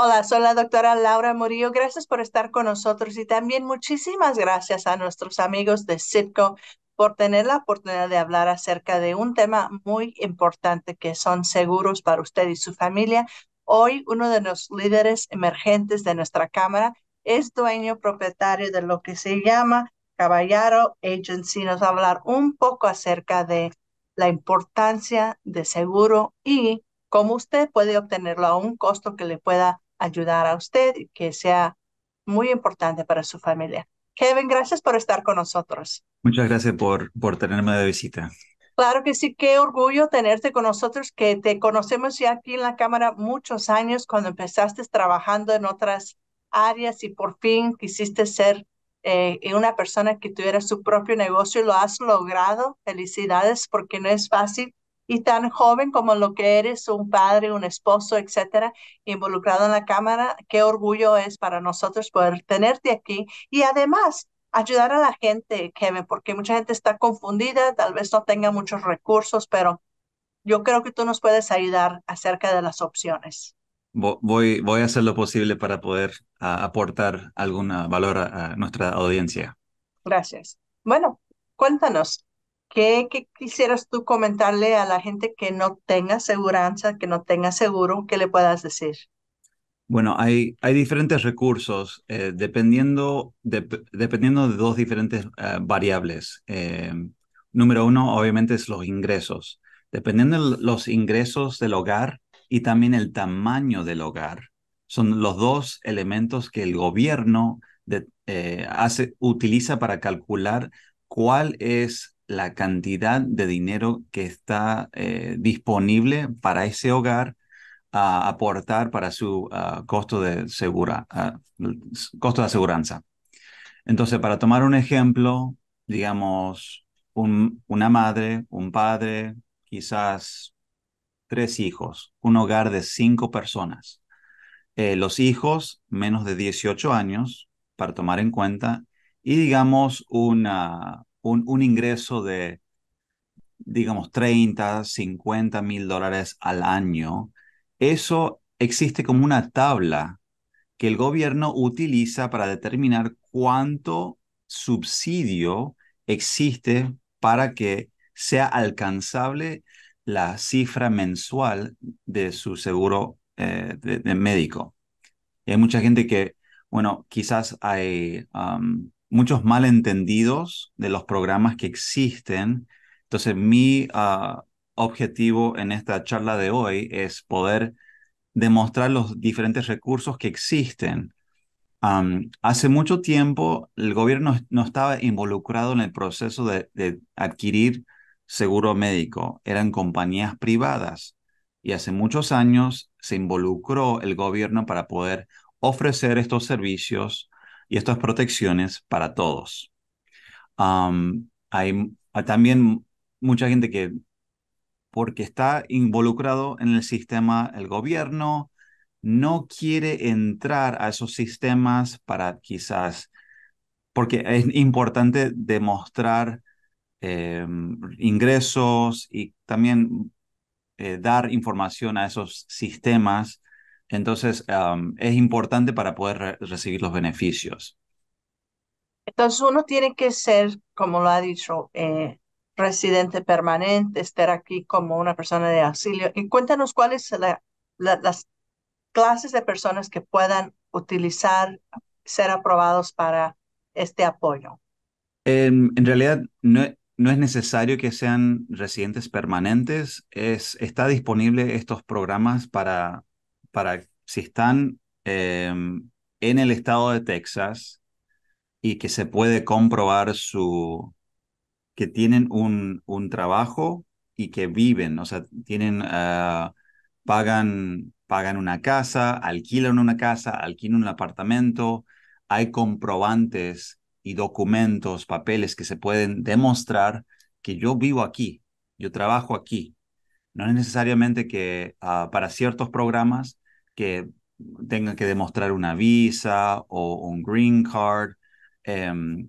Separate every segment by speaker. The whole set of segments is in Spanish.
Speaker 1: Hola, soy la doctora Laura Murillo. Gracias por estar con nosotros y también muchísimas gracias a nuestros amigos de Citco por tener la oportunidad de hablar acerca de un tema muy importante que son seguros para usted y su familia. Hoy uno de los líderes emergentes de nuestra Cámara es dueño propietario de lo que se llama Caballero Agency. Nos va a hablar un poco acerca de la importancia de seguro y cómo usted puede obtenerlo a un costo que le pueda ayudar a usted y que sea muy importante para su familia. Kevin, gracias por estar con nosotros.
Speaker 2: Muchas gracias por, por tenerme de visita.
Speaker 1: Claro que sí, qué orgullo tenerte con nosotros, que te conocemos ya aquí en la Cámara muchos años cuando empezaste trabajando en otras áreas y por fin quisiste ser eh, una persona que tuviera su propio negocio. y Lo has logrado, felicidades, porque no es fácil y tan joven como lo que eres, un padre, un esposo, etcétera, involucrado en la Cámara. Qué orgullo es para nosotros poder tenerte aquí y además ayudar a la gente, Kevin, porque mucha gente está confundida, tal vez no tenga muchos recursos, pero yo creo que tú nos puedes ayudar acerca de las opciones.
Speaker 2: Voy, voy a hacer lo posible para poder aportar alguna valor a nuestra audiencia.
Speaker 1: Gracias. Bueno, cuéntanos, ¿Qué, quisieras tú comentarle a la gente que no tenga seguridad, que no tenga seguro, ¿Qué le puedas decir?
Speaker 2: Bueno, hay, hay diferentes recursos eh, dependiendo, de, dependiendo de dos diferentes eh, variables. Eh, número uno, obviamente, es los ingresos. Dependiendo de los ingresos del hogar y también el tamaño del hogar, son los dos elementos que el gobierno hace, utiliza para calcular cuál es la cantidad de dinero que está eh, disponible para ese hogar a aportar para su ah, costo, de segura, ah, costo de aseguranza. Entonces, para tomar un ejemplo, digamos, una madre, un padre, quizás tres hijos, un hogar de cinco personas. Eh, los hijos menos de 18 años, para tomar en cuenta, y digamos una, un, ingreso de, digamos, 30, 50 mil dólares al año, eso existe como una tabla que el gobierno utiliza para determinar cuánto subsidio existe para que sea alcanzable la cifra mensual de su seguro eh, de, médico. hay mucha gente que, bueno, quizás hay muchos malentendidos de los programas que existen. Entonces, mi ah, objetivo en esta charla de hoy es poder demostrar los diferentes recursos que existen. hace mucho tiempo el gobierno no estaba involucrado en el proceso de, de adquirir seguro médico, eran compañías privadas y hace muchos años se involucró el gobierno para poder ofrecer estos servicios y estas protecciones para todos. hay, también mucha gente que, porque está involucrado en el sistema, el gobierno, no quiere entrar a esos sistemas para quizás, porque es importante demostrar em, ingresos y también eh, dar información a esos sistemas entonces, es importante para poder recibir los beneficios.
Speaker 1: Entonces, uno tiene que ser, como lo ha dicho, eh, residente permanente, estar aquí como una persona de auxilio. Y cuéntanos cuáles son la, las clases de personas que puedan utilizar, ser aprobados para este apoyo.
Speaker 2: En, en realidad, no, no es necesario que sean residentes permanentes. Es, está disponible estos programas para para si están em, en el estado de Texas y que se puede comprobar su que tienen un, un trabajo y que viven, o sea, tienen, ah, pagan, pagan una casa, alquilan una casa, alquilan un apartamento, hay comprobantes y documentos, papeles que se pueden demostrar que yo vivo aquí, yo trabajo aquí. No es necesariamente que ah, para ciertos programas que tengan que demostrar una visa o un green card. Em,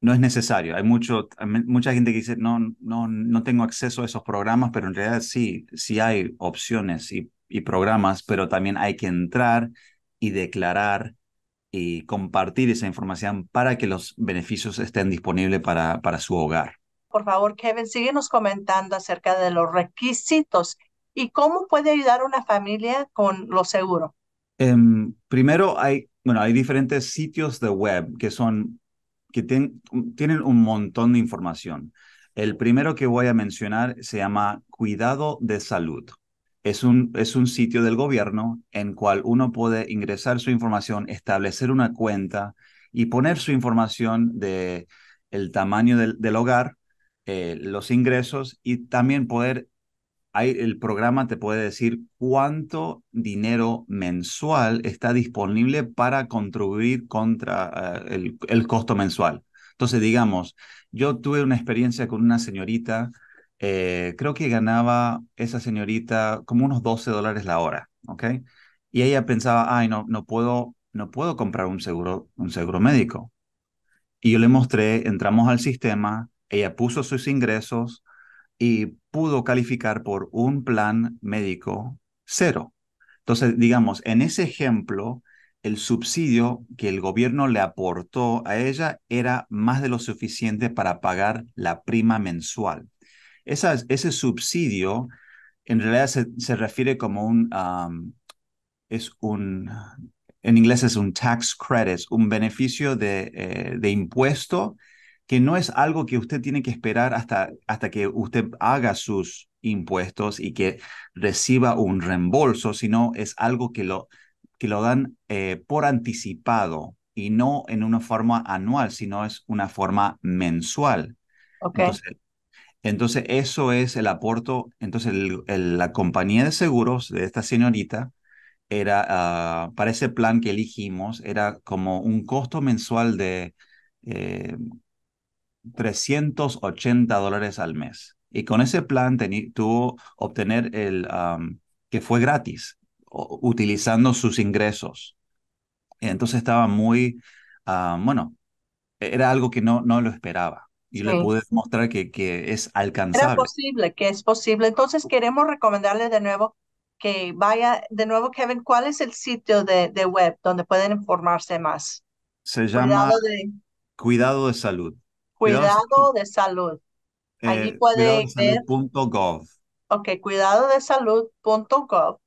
Speaker 2: no es necesario. Hay mucho, mucha gente que dice, no, no, no tengo acceso a esos programas, pero en realidad sí, sí hay opciones y, programas, pero también hay que entrar y declarar y compartir esa información para que los beneficios estén disponibles para, para su hogar.
Speaker 1: Por favor, Kevin, síguenos comentando acerca de los requisitos ¿Y cómo puede ayudar una familia con los seguros?
Speaker 2: Em, primero, hay, bueno, hay diferentes sitios de web que son que tienen tienen un montón de información. El primero que voy a mencionar se llama Cuidado de Salud. Es un, es un sitio del gobierno en cual uno puede ingresar su información, establecer una cuenta y poner su información de el tamaño del, del hogar, eh, los ingresos y también poder el programa te puede decir cuánto dinero mensual está disponible para contribuir contra eh, el, costo mensual. Entonces, digamos, yo tuve una experiencia con una señorita, eh, creo que ganaba esa señorita como unos 12 dólares la hora, ¿ok? Y ella pensaba, ay, no, no puedo, no puedo comprar un seguro, un seguro médico. Y yo le mostré, entramos al sistema, ella puso sus ingresos, y pudo calificar por un plan médico cero. Entonces, digamos, en ese ejemplo, el subsidio que el gobierno le aportó a ella era más de lo suficiente para pagar la prima mensual. Esa, ese subsidio en realidad se, refiere como un, es un, en inglés es un tax credit, un beneficio de, eh, de impuesto que no es algo que usted tiene que esperar hasta, hasta que usted haga sus impuestos y que reciba un reembolso, sino es algo que lo, que lo dan eh, por anticipado y no en una forma anual, sino es una forma mensual. Entonces, eso es el aporte. Entonces, la compañía de seguros de esta señorita era, ah, para ese plan que elegimos, era como un costo mensual de eh, 380 dólares al mes. Y con ese plan tuvo obtener el que fue gratis, utilizando sus ingresos. Entonces estaba muy, bueno, e-, era algo que no, no lo esperaba. Y le pude mostrar que, que es alcanzable.
Speaker 1: posible, que es posible. Entonces queremos recomendarle de nuevo que vaya, de nuevo, Kevin, ¿cuál es el sitio de, de web donde pueden informarse más?
Speaker 2: Se llama Cuidado de Salud. Eh, cuidado
Speaker 1: de salud.
Speaker 2: Allí puede ir.
Speaker 1: Ok, cuidado de salud.gov.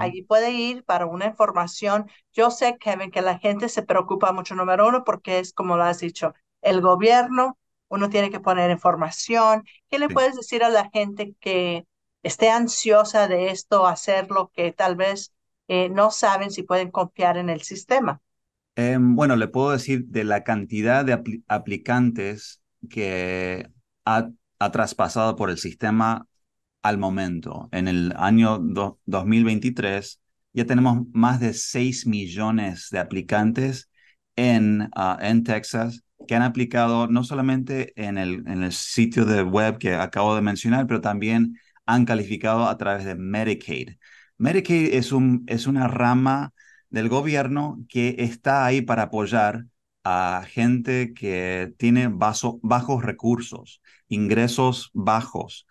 Speaker 1: Allí puede ir para una información. Yo sé, Kevin, que la gente se preocupa mucho, número uno, porque es como lo has dicho, el gobierno, uno tiene que poner información. ¿Qué le puedes decir a la gente que esté ansiosa de esto, hacer lo que tal vez eh, no saben si pueden confiar en el sistema?
Speaker 2: Em, bueno, le puedo decir de la cantidad de aplicantes que ha, traspasado por el sistema al momento. En el año 2023 ya tenemos más de 6 millones de aplicantes en, ah, en Texas que han aplicado no solamente en el, en el sitio de web que acabo de mencionar, pero también han calificado a través de Medicaid. Medicaid es, un, es una rama del gobierno que está ahí para apoyar a gente que tiene bajos recursos, ingresos bajos.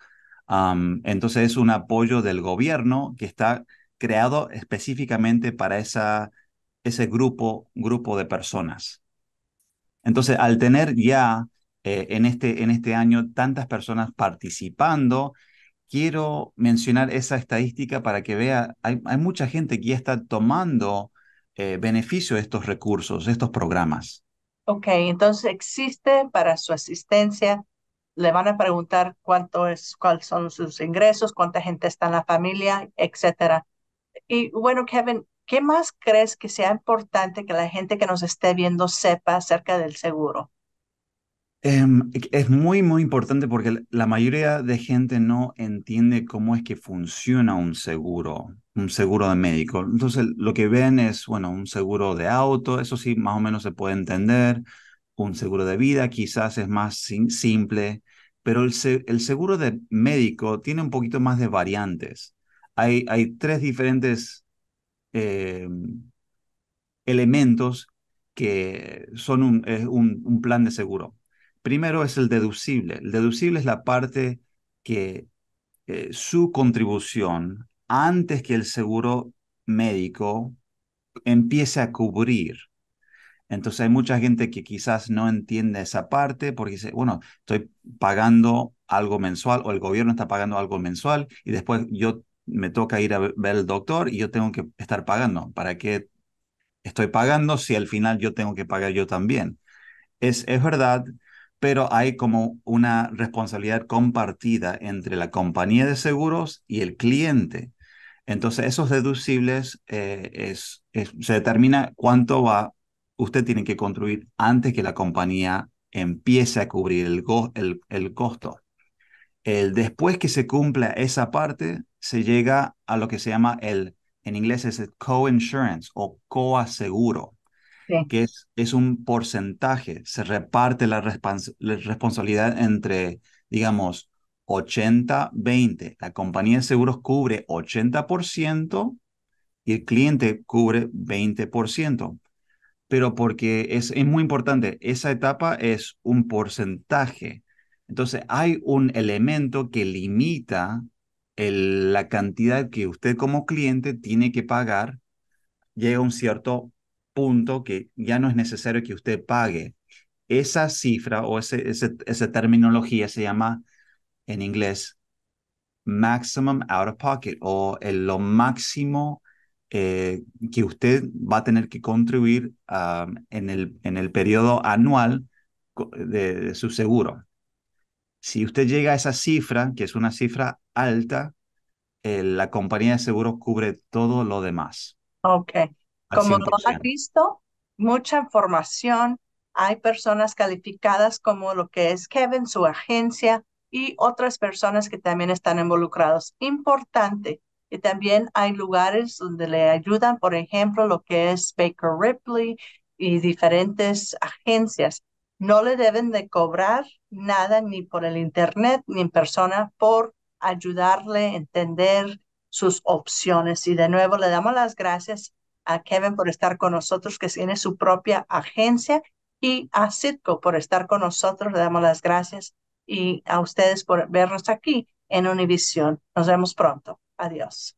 Speaker 2: entonces es un apoyo del gobierno que está creado específicamente para esa, ese grupo, grupo de personas. Entonces, al tener ya eh, en, este, en este año tantas personas participando, quiero mencionar esa estadística para que vea, hay, hay mucha gente que ya está tomando eh, beneficio de estos recursos, de estos programas?
Speaker 1: Ok, entonces existe para su asistencia, le van a preguntar cuánto es, cuáles son sus ingresos, cuánta gente está en la familia, etc. Y bueno, Kevin, ¿qué más crees que sea importante que la gente que nos esté viendo sepa acerca del seguro?
Speaker 2: Em, es muy, muy importante porque la mayoría de gente no entiende cómo es que funciona un seguro un seguro de médico. Entonces, lo que ven es, bueno, un seguro de auto, eso sí, más o menos se puede entender, un seguro de vida quizás es más simple, pero el, seguro de médico tiene un poquito más de variantes. Hay, hay tres diferentes em, elementos que son un, es un, plan de seguro. Primero es el deducible. El deducible es la parte que eh, su contribución antes que el seguro médico empiece a cubrir. Entonces hay mucha gente que quizás no entiende esa parte porque dice, bueno, estoy pagando algo mensual o el gobierno está pagando algo mensual y después yo me toca ir a ver el doctor y yo tengo que estar pagando. ¿Para qué estoy pagando si al final yo tengo que pagar yo también? Es, es verdad, pero hay como una responsabilidad compartida entre la compañía de seguros y el cliente. Entonces, esos deducibles eh, es, se determina cuánto va, usted tiene que construir antes que la compañía empiece a cubrir el, el, costo. El, después que se cumpla esa parte, se llega a lo que se llama el, en inglés es el co-insurance o coaseguro, que es, es un porcentaje, se reparte la responsabilidad entre, digamos, 80-20. La compañía de seguros cubre 80% y el cliente cubre 20%. Pero porque es, muy importante, esa etapa es un porcentaje. Entonces hay un elemento que limita la cantidad que usted como cliente tiene que pagar. Llega a un cierto punto que ya no es necesario que usted pague. Esa cifra o ese, esa terminología se llama en inglés maximum out of pocket o el, lo máximo eh, que usted va a tener que contribuir um, en, el, en el periodo anual de, su seguro. Si usted llega a esa cifra, que es una cifra alta, eh, la compañía de seguros cubre todo lo demás. Ok. Como tú has
Speaker 1: visto, mucha información. Hay personas calificadas como lo que es Kevin, su agencia, y otras personas que también están involucrados. Importante, y también hay lugares donde le ayudan, por ejemplo, lo que es Baker Ripley y diferentes agencias. No le deben de cobrar nada ni por el Internet ni en persona por ayudarle a entender sus opciones. Y de nuevo le damos las gracias a Kevin por estar con nosotros, que tiene su propia agencia, y a Citco por estar con nosotros. Le damos las gracias y a ustedes por vernos aquí en Univisión. Nos vemos pronto. Adiós.